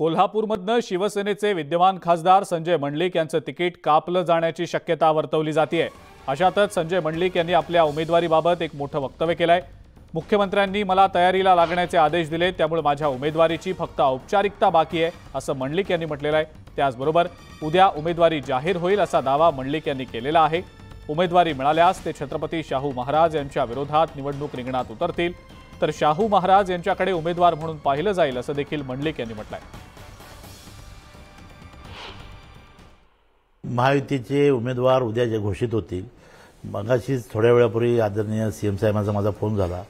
कोल्हापूरमधनं शिवसेनेचे विद्यमान खासदार संजय मंडलिक यांचं तिकीट कापलं जाण्याची शक्यता वर्तवली जाते अशातच संजय मंडलिक यांनी आपल्या उमेदवारीबाबत एक मोठं वक्तव्य केलं आहे मुख्यमंत्र्यांनी मला तयारीला लागण्याचे आदेश दिले त्यामुळे माझ्या उमेदवारीची फक्त औपचारिकता बाकी आहे असं मंडलिक यांनी म्हटलेलं आहे त्याचबरोबर उद्या उमेदवारी जाहीर होईल असा दावा मंडलिक यांनी केलेला आहे उमेदवारी मिळाल्यास ते छत्रपती शाहू महाराज यांच्या विरोधात निवडणूक रिंगणात उतरतील तर शाहू महाराज यांच्याकडे उमेदवार म्हणून पाहिलं जाईल असं देखील मंडलिक यांनी म्हटलं महायुतीचे उमेदवार उद्या जे घोषित होतील मगाशीच थोड्या वेळापूर्वी आदरणीय सीएम साहेबांचा माझा फोन झाला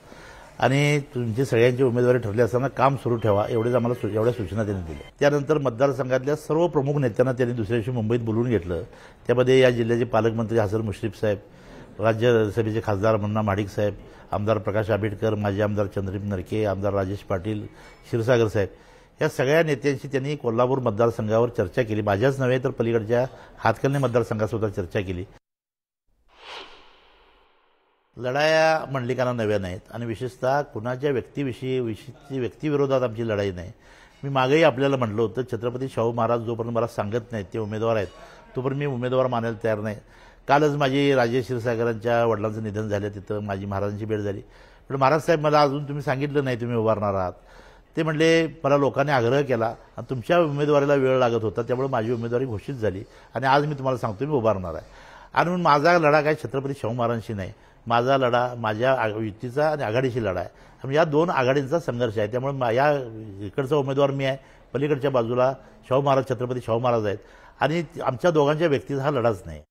आणि तुमची सगळ्यांची उमेदवारी ठरली असताना काम सुरू ठेवा एवढेच आम्हाला एवढ्या सूचना त्यांनी दिल्या त्यानंतर मतदारसंघातल्या सर्व प्रमुख नेत्यांना त्यांनी दुसऱ्या दिवशी मुंबईत बोलून घेतलं त्यामध्ये या जिल्ह्याचे पालकमंत्री हसन मुश्रीफ साहेब राज्यसभेचे खासदार मुन्ना माडिक साहेब आमदार प्रकाश आंबेडकर माजी आमदार चंद्रदीप नरके आमदार राजेश पाटील क्षीरसागर साहेब या सगळ्या नेत्यांशी त्यांनी कोल्हापूर मतदारसंघावर चर्चा केली माझ्याच नव्हे तर पलीकडच्या हातकलने मतदारसंघासुद्धा चर्चा केली लढाया मंडलिकांना नव्या नाहीत आणि विशेषतः कुणाच्या व्यक्तीविषयी विशिष्ट व्यक्तीविरोधात आमची लढाई नाही मी मागेही आपल्याला म्हटलं होतं छत्रपती शाहू महाराज जोपर्यंत मला सांगत नाहीत ते उमेदवार आहेत तोपर्यंत मी उमेदवार मानायला तयार नाही कालच माझी राजे क्षीरसागरांच्या वडिलांचं निधन झालं तिथं माझी महाराजांची भेट झाली पण महाराज साहेब मला अजून तुम्ही सांगितलं नाही तुम्ही उभारणार आहात ते म्हणले मला लोकांनी आग्रह केला आणि तुमच्या उमेदवारीला वेळ लागत होता त्यामुळे माझी उमेदवारी घोषित झाली आणि आज मी तुम्हाला सांगतो मी उभारणार आहे आणि म्हणून माझा लढा काय छत्रपती शाहू महाराजांशी नाही माझा लढा माझ्या युतीचा आणि आघाडीशी लढा आहे या दोन आघाडींचा संघर्ष आहे त्यामुळे या इकडचा उमेदवार मी आहे पलीकडच्या बाजूला शाहू महाराज छत्रपती शाहू महाराज आहेत आणि आमच्या दोघांच्या व्यक्तीचा हा लढाच नाही